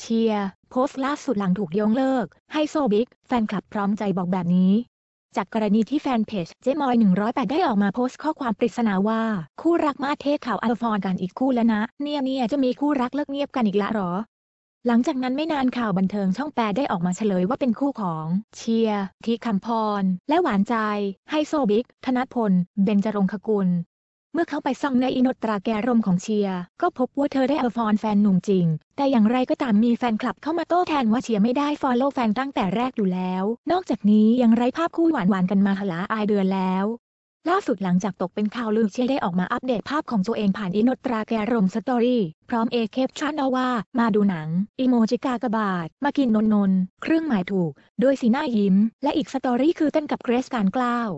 เชียร์ โพสต์ล่าสุดหลังถูกยงเลิก ให้โซบิ๊กแฟนคลับพร้อมใจบอกแบบนี้ จากกรณีที่แฟนเพจเจมอย108 ได้ออกมาโพสต์ข้อความปริศนาว่า คู่รักมาเทศข่าวอัลฟอนกันอีกคู่แล้วนะ เนี่ยเนี่ยจะมีคู่รักเลิกเงียบกันอีกละหรอ หลังจากนั้นไม่นานข่าวบันเทิงช่องแปได้ออกมาเฉลยว่าเป็นคู่ของ เชียร์ทีคำพร และหวานใจไฮโซบิ๊กธนพลเบนจรงคกุลเมื่อเข้าไปซ่องในอินตราแกรมของเชีย ก็พบว่าเธอได้เอาฟอนแฟนหนุ่มจริง แต่อย่างไรก็ตามมีแฟนคลับเข้ามาโต้แทนว่าเชียไม่ได้ฟอลโล่แฟนตั้งแต่แรกอยู่แล้ว นอกจากนี้ยังไร้ภาพคู่หวานๆกันมาหลาอายเดือนแล้ว ล่าสุดหลังจากตกเป็นข่าวลือเชียได้ออกมาอัปเดตภาพของตัวเองผ่านอินตราแกรมสตอรี่พร้อมเอเคปชั่นเอาว่ามาดูหนังอิโมจิกากระบาดมากินนนนเครื่องหมายถูกด้วยสีหน้ายิ้ม และอีกสตอรี่ คือเต้นกับเกรซการกล้าว